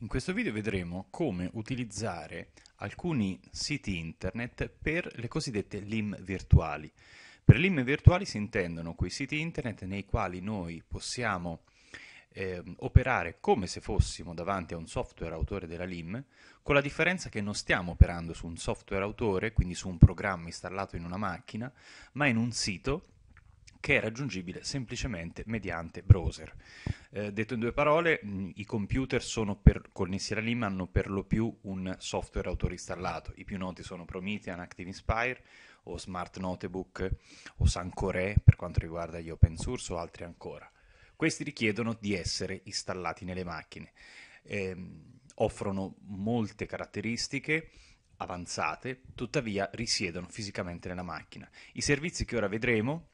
In questo video vedremo come utilizzare alcuni siti internet per le cosiddette LIM virtuali. Per LIM virtuali si intendono quei siti internet nei quali noi possiamo eh, operare come se fossimo davanti a un software autore della LIM, con la differenza che non stiamo operando su un software autore, quindi su un programma installato in una macchina, ma in un sito che è raggiungibile semplicemente mediante browser. Eh, detto in due parole, mh, i computer sono per, connessi alla LIM hanno per lo più un software autorinstallato, i più noti sono Promethean, Active Inspire o Smart Notebook o Sancore per quanto riguarda gli open source o altri ancora. Questi richiedono di essere installati nelle macchine. Eh, offrono molte caratteristiche avanzate, tuttavia risiedono fisicamente nella macchina. I servizi che ora vedremo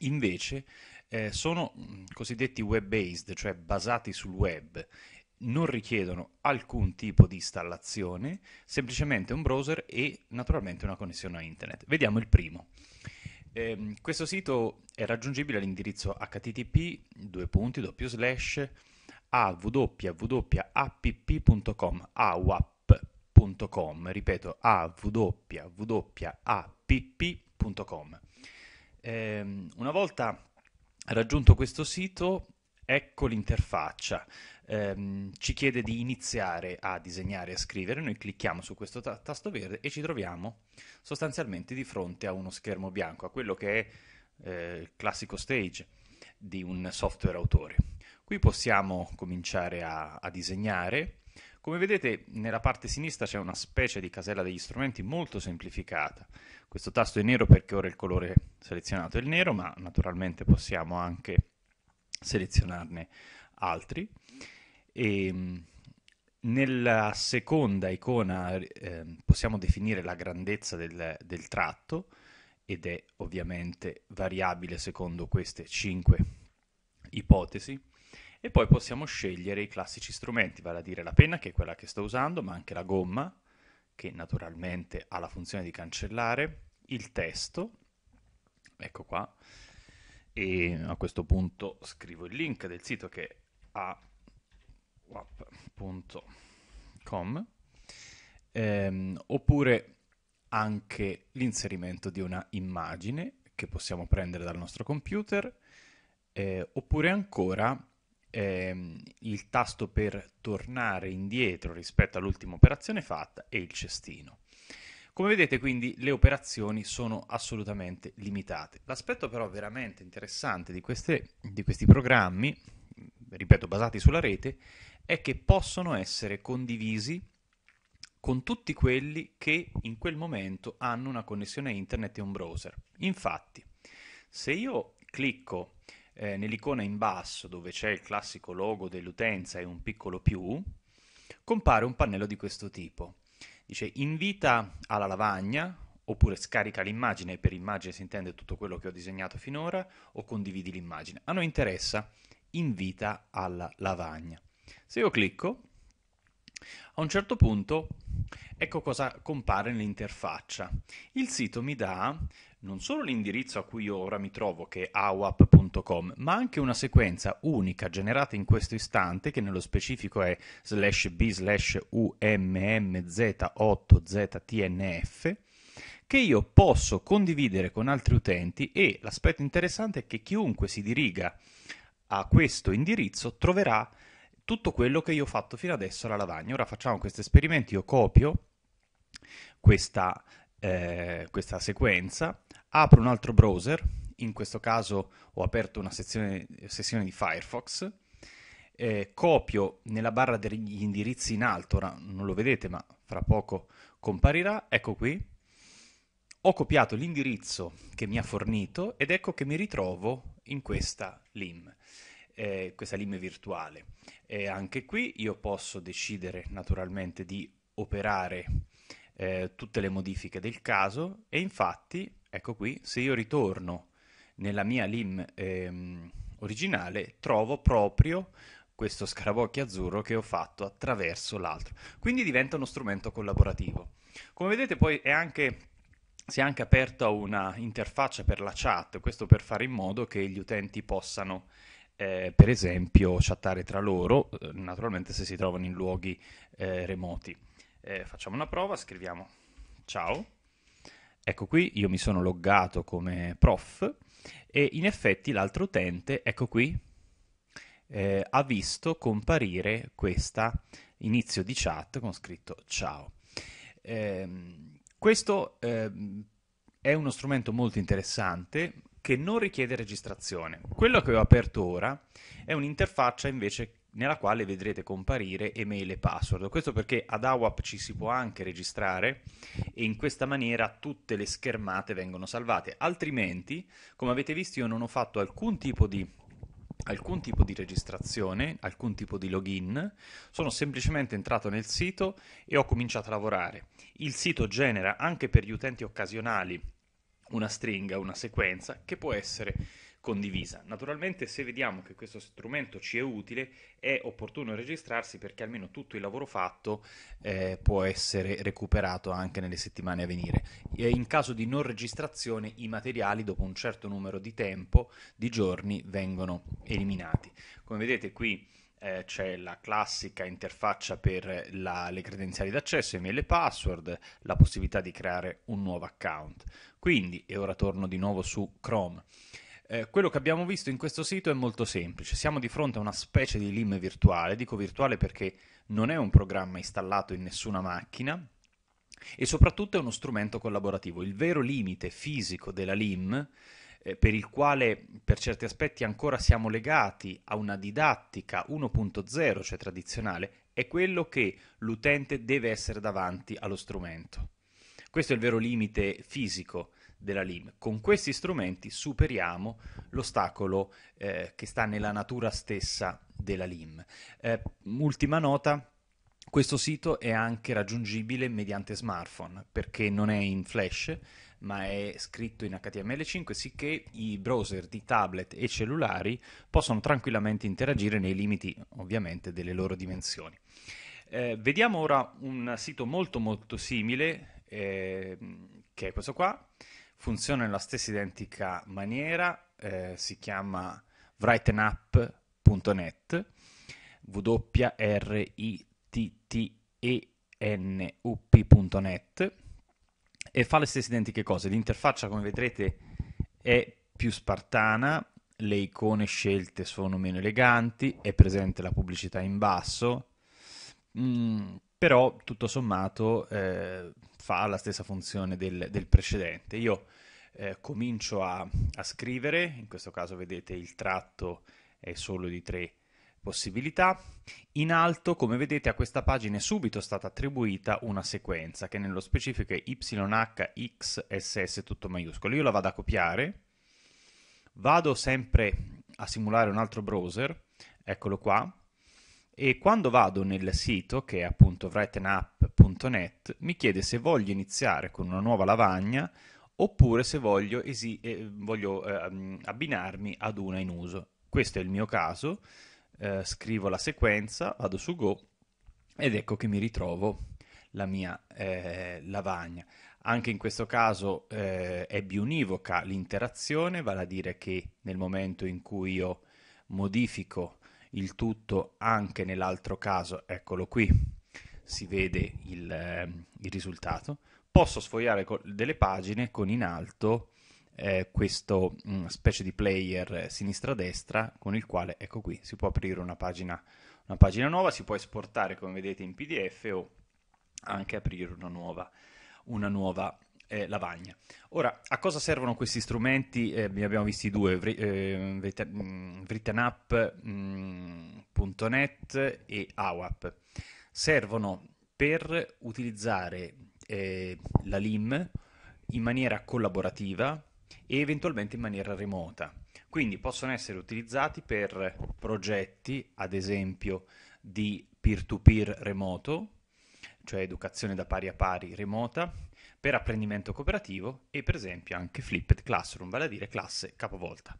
Invece eh, sono mm, cosiddetti web-based, cioè basati sul web non richiedono alcun tipo di installazione, semplicemente un browser e naturalmente una connessione a internet. Vediamo il primo. Eh, questo sito è raggiungibile all'indirizzo http awww.app.com awap.com, ripeto awww.app.com. Eh, una volta raggiunto questo sito, ecco l'interfaccia. Eh, ci chiede di iniziare a disegnare e a scrivere. Noi clicchiamo su questo t- tasto verde e ci troviamo sostanzialmente di fronte a uno schermo bianco, a quello che è eh, il classico stage di un software autore. Qui possiamo cominciare a, a disegnare come vedete nella parte sinistra c'è una specie di casella degli strumenti molto semplificata. Questo tasto è nero perché ora il colore selezionato è il nero, ma naturalmente possiamo anche selezionarne altri. E ehm, nella seconda icona eh, possiamo definire la grandezza del, del tratto ed è ovviamente variabile secondo queste 5 ipotesi. E poi possiamo scegliere i classici strumenti, vale a dire la penna, che è quella che sto usando, ma anche la gomma, che naturalmente ha la funzione di cancellare, il testo, ecco qua, e a questo punto scrivo il link del sito che è awap.com, ehm, oppure anche l'inserimento di una immagine che possiamo prendere dal nostro computer, eh, oppure ancora ehm, il tasto per tornare indietro rispetto all'ultima operazione fatta e il cestino. Come vedete quindi le operazioni sono assolutamente limitate. L'aspetto però veramente interessante di, queste, di questi programmi, ripeto basati sulla rete, è che possono essere condivisi con tutti quelli che in quel momento hanno una connessione a internet e un browser. Infatti, se io clicco eh, nell'icona in basso dove c'è il classico logo dell'utenza e un piccolo più, compare un pannello di questo tipo. Dice invita alla lavagna oppure scarica l'immagine, per immagine si intende tutto quello che ho disegnato finora, o condividi l'immagine. A noi interessa invita alla lavagna. Se io clicco, a un certo punto Ecco cosa compare nell'interfaccia. Il sito mi dà non solo l'indirizzo a cui ora mi trovo, che è awap.com, ma anche una sequenza unica generata in questo istante, che nello specifico è slash b slash ummz8ztnf, che io posso condividere con altri utenti e l'aspetto interessante è che chiunque si diriga a questo indirizzo troverà tutto quello che io ho fatto fino adesso alla lavagna. Ora facciamo questo esperimento, io copio questa, eh, questa sequenza, apro un altro browser, in questo caso ho aperto una sezione, sessione di Firefox, eh, copio nella barra degli indirizzi in alto, ora non lo vedete ma fra poco comparirà, ecco qui, ho copiato l'indirizzo che mi ha fornito ed ecco che mi ritrovo in questa LIM eh, questa LIM virtuale. E anche qui io posso decidere naturalmente di operare eh, tutte le modifiche del caso e infatti, ecco qui, se io ritorno nella mia LIM ehm, originale trovo proprio questo scarabocchio azzurro che ho fatto attraverso l'altro. Quindi diventa uno strumento collaborativo. Come vedete poi è anche, si è anche aperta una interfaccia per la chat, questo per fare in modo che gli utenti possano eh, per esempio chattare tra loro, eh, naturalmente se si trovano in luoghi eh, remoti. Eh, facciamo una prova, scriviamo ciao. Ecco qui, io mi sono loggato come prof e in effetti l'altro utente, ecco qui, eh, ha visto comparire questa inizio di chat con scritto ciao. Ehm, questo ehm, è uno strumento molto interessante, che non richiede registrazione. Quello che ho aperto ora è un'interfaccia invece nella quale vedrete comparire email e password. Questo perché ad AWAP ci si può anche registrare e in questa maniera tutte le schermate vengono salvate. Altrimenti, come avete visto, io non ho fatto alcun tipo di alcun tipo di registrazione, alcun tipo di login, sono semplicemente entrato nel sito e ho cominciato a lavorare. Il sito genera anche per gli utenti occasionali una stringa, una sequenza che può essere condivisa. Naturalmente se vediamo che questo strumento ci è utile è opportuno registrarsi perché almeno tutto il lavoro fatto eh, può essere recuperato anche nelle settimane a venire. E in caso di non registrazione i materiali dopo un certo numero di tempo, di giorni, vengono eliminati. Come vedete qui eh, c'è la classica interfaccia per la, le credenziali d'accesso, email e password, la possibilità di creare un nuovo account. Quindi, e ora torno di nuovo su Chrome. Eh, quello che abbiamo visto in questo sito è molto semplice, siamo di fronte a una specie di LIM virtuale, dico virtuale perché non è un programma installato in nessuna macchina e soprattutto è uno strumento collaborativo. Il vero limite fisico della LIM eh, per il quale per certi aspetti ancora siamo legati a una didattica 1.0, cioè tradizionale, è quello che l'utente deve essere davanti allo strumento. Questo è il vero limite fisico della LIM. Con questi strumenti superiamo l'ostacolo eh, che sta nella natura stessa della LIM. Eh, ultima nota. Questo sito è anche raggiungibile mediante smartphone perché non è in flash, ma è scritto in HTML5, sicché i browser di tablet e cellulari possono tranquillamente interagire nei limiti ovviamente delle loro dimensioni. Eh, vediamo ora un sito molto molto simile, eh, che è questo qua, funziona nella stessa identica maniera, eh, si chiama writenup.net, w r i t t e n u p.net e fa le stesse identiche cose. L'interfaccia, come vedrete, è più spartana, le icone scelte sono meno eleganti, è presente la pubblicità in basso, mh, mm, però tutto sommato eh, fa la stessa funzione del, del precedente. Io eh, comincio a, a, scrivere, in questo caso vedete il tratto è solo di tre possibilità. In alto, come vedete, a questa pagina è subito stata attribuita una sequenza che nello specifico è YHXSS tutto maiuscolo. Io la vado a copiare, vado sempre a simulare un altro browser, eccolo qua, e quando vado nel sito che è appunto writenapp.net mi chiede se voglio iniziare con una nuova lavagna oppure se voglio, eh, voglio eh, abbinarmi ad una in uso. Questo è il mio caso, eh, scrivo la sequenza, vado su Go ed ecco che mi ritrovo la mia eh, lavagna. Anche in questo caso eh, è biunivoca l'interazione, vale a dire che nel momento in cui io modifico il tutto anche nell'altro caso, eccolo qui, si vede il, ehm, il risultato, posso sfogliare delle pagine con in alto eh, questo mh, mm, specie di player eh, sinistra-destra con il quale, ecco qui, si può aprire una pagina, una pagina nuova, si può esportare come vedete in PDF o anche aprire una nuova, una nuova eh, lavagna. Ora, a cosa servono questi strumenti? Eh, ne abbiamo visti due, vri, eh, mm, mm, e AWAP. Servono per utilizzare eh, la LIM in maniera collaborativa, e eventualmente in maniera remota. Quindi possono essere utilizzati per progetti, ad esempio, di peer-to-peer remoto, cioè educazione da pari a pari remota, per apprendimento cooperativo e per esempio anche flipped classroom, vale a dire classe capovolta.